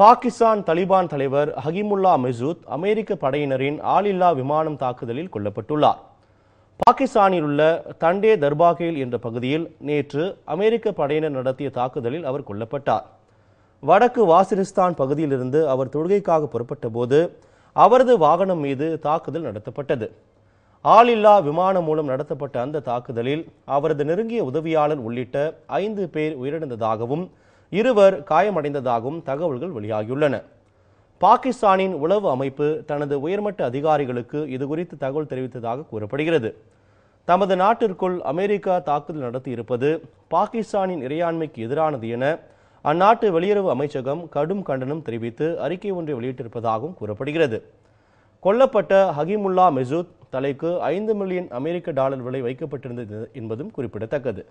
பாகிஸ்தான் தலிபான் தலைவர் ஹகிமுல்லா மெசூத் அமெரிக்க படையினரின் ஆளில்லா விமானம் தாக்குதலில் கொல்லப்பட்டுள்ளார் பாகிஸ்தானில் உள்ள தண்டே தர்பாகேல் என்ற பகுதியில் நேற்று அமெரிக்க படையினர் நடத்திய தாக்குதலில் அவர் கொல்லப்பட்டார் வடக்கு வாசிரிஸ்தான் பகுதியிலிருந்து அவர் தொழுகைக்காக புறப்பட்ட போது அவரது வாகனம் மீது தாக்குதல் நடத்தப்பட்டது ஆளில்லா விமானம் மூலம் நடத்தப்பட்ட அந்த தாக்குதலில் அவரது நெருங்கிய உதவியாளர் உள்ளிட்ட ஐந்து பேர் உயிரிழந்ததாகவும் இருவர் காயமடைந்ததாகவும் தகவல்கள் வெளியாகியுள்ளன பாகிஸ்தானின் உளவு அமைப்பு தனது உயர்மட்ட அதிகாரிகளுக்கு இதுகுறித்து தகவல் தெரிவித்ததாக கூறப்படுகிறது தமது நாட்டிற்குள் அமெரிக்கா தாக்குதல் நடத்தியிருப்பது பாகிஸ்தானின் இறையாண்மைக்கு எதிரானது என அந்நாட்டு வெளியுறவு அமைச்சகம் கடும் கண்டனம் தெரிவித்து அறிக்கை ஒன்றை வெளியிட்டிருப்பதாகவும் கூறப்படுகிறது கொல்லப்பட்ட ஹகிமுல்லா மெசூத் தலைக்கு ஐந்து மில்லியன் அமெரிக்க டாலர் விலை வைக்கப்பட்டிருந்தது என்பதும் குறிப்பிடத்தக்கது